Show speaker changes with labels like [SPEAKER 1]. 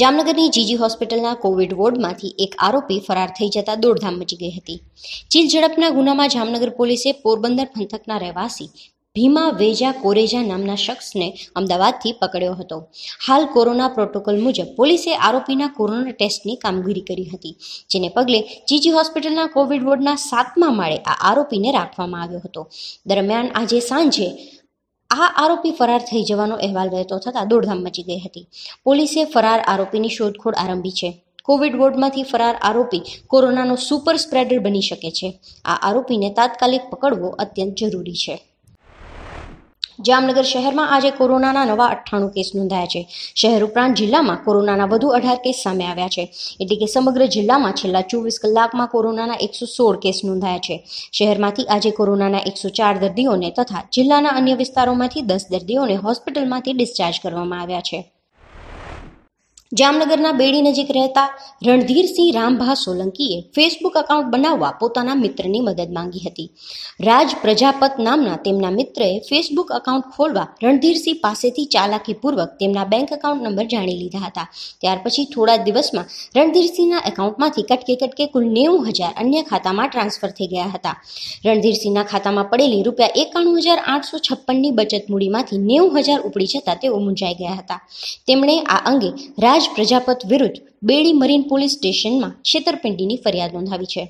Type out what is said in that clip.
[SPEAKER 1] જામનગરની જીજી હોસ્પિટલના કોવિડ વોર્ડમાંથી એક આરોપી ફરાર થઈ જતા દોડધામ મચી ગઈ હતી ચીલ ઝડપના ગુનામાં જામનગર પોલીસે પોરબંદર પંથકના રહેવાસી ભીમા વેજા કોરેજા નામના શખ્સને અમદાવાદથી પકડ્યો હતો હાલ કોરોના પ્રોટોકોલ મુજબ પોલીસે આરોપીના કોરોના ટેસ્ટની કામગીરી કરી હતી જેને પગલે જીજી હોસ્પિટલના કોવિડ વોર્ડના સાતમા માળે આ આરોપીને રાખવામાં આવ્યો હતો દરમિયાન આજે સાંજે આ આરોપી ફરાર થઈ જવાનો અહેવાલ વહેતો થતાં દોડધામ મચી ગઈ હતી પોલીસે ફરાર આરોપીની શોધખોળ આરંભી છે કોવિડ વોર્ડમાંથી ફરાર આરોપી કોરોનાનો સુપર સ્પ્રેડર બની શકે છે આ આરોપીને તાત્કાલિક પકડવો અત્યંત જરૂરી છે જામનગર શહેરમાં આજે કોરોનાના નવા અઠ્ઠાણું કેસ નોંધાયા છે શહેર ઉપરાંત જિલ્લામાં કોરોનાના વધુ અઢાર કેસ સામે આવ્યા છે એટલે કે સમગ્ર જિલ્લામાં છેલ્લા ચોવીસ કલાકમાં કોરોનાના એકસો સોળ કેસ નોંધાયા છે શહેરમાંથી આજે કોરોનાના એકસો ચાર દર્દીઓને તથા જિલ્લાના અન્ય વિસ્તારોમાંથી દસ દર્દીઓને હોસ્પિટલમાંથી ડિસ્ચાર્જ કરવામાં આવ્યા છે જામનગરના બેડી નજીક રહેતા રણધીરસિંહ રામભા સોલંકીએ ફેસબુક અકાઉન્ટ બનાવવા પોતાના મિત્રની મદદ માંગી હતી રાજ પ્રજાપત નામના તેમના મિત્રએ ફેસબુક અકાઉન્ટ ખોલવા રણધીરસિંહ પાસેથી ચાલાકીપૂર્વક તેમના બેંક અકાઉન્ટ નંબર જાણી લીધા હતા ત્યાર પછી થોડા દિવસમાં રણધીરસિંહના એકાઉન્ટમાંથી કટકે કટકે કુલ નેવું હજાર અન્ય ખાતામાં ટ્રાન્સફર થઈ ગયા હતા રણધીરસિંહના ખાતામાં પડેલી રૂપિયા એકાણું હજાર આઠસો છપ્પનની બચત મૂડીમાંથી નેવું હજાર ઉપડી જતા તેઓ મૂંઝાઈ ગયા હતા તેમણે આ અંગે રાજ રાજ પ્રજાપત વિરુદ્ધ બેડી મરીન પોલીસ સ્ટેશનમાં છેતરપિંડીની ફરિયાદ નોંધાવી છે